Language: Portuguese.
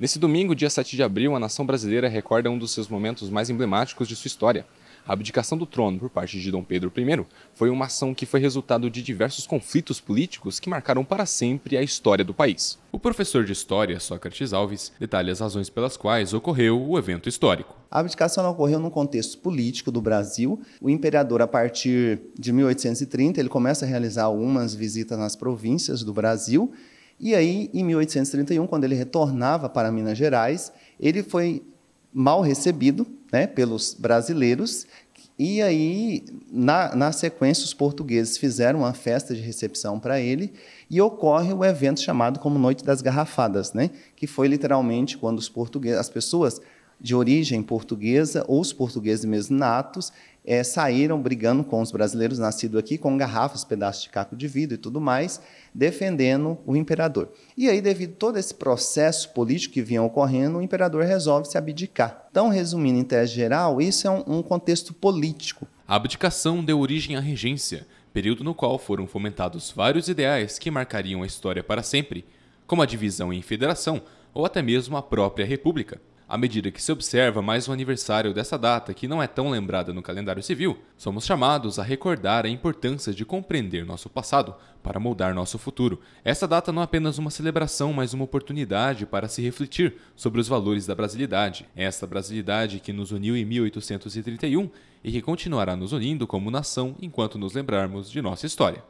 Nesse domingo, dia 7 de abril, a nação brasileira recorda um dos seus momentos mais emblemáticos de sua história. A abdicação do trono por parte de Dom Pedro I foi uma ação que foi resultado de diversos conflitos políticos que marcaram para sempre a história do país. O professor de História, Sócrates Alves, detalha as razões pelas quais ocorreu o evento histórico. A abdicação ocorreu num contexto político do Brasil. O imperador, a partir de 1830, ele começa a realizar algumas visitas nas províncias do Brasil e aí, em 1831, quando ele retornava para Minas Gerais, ele foi mal recebido né, pelos brasileiros. E aí, na, na sequência, os portugueses fizeram uma festa de recepção para ele e ocorre o evento chamado como Noite das Garrafadas, né, que foi literalmente quando os portugueses, as pessoas de origem portuguesa ou os portugueses mesmo natos, é, saíram brigando com os brasileiros nascidos aqui, com garrafas, pedaços de caco de vidro e tudo mais, defendendo o imperador. E aí, devido a todo esse processo político que vinha ocorrendo, o imperador resolve se abdicar. Então, resumindo em tese geral, isso é um, um contexto político. A abdicação deu origem à regência, período no qual foram fomentados vários ideais que marcariam a história para sempre, como a divisão em federação ou até mesmo a própria república. À medida que se observa mais o um aniversário dessa data, que não é tão lembrada no calendário civil, somos chamados a recordar a importância de compreender nosso passado para moldar nosso futuro. Essa data não é apenas uma celebração, mas uma oportunidade para se refletir sobre os valores da brasilidade. É esta brasilidade que nos uniu em 1831 e que continuará nos unindo como nação enquanto nos lembrarmos de nossa história.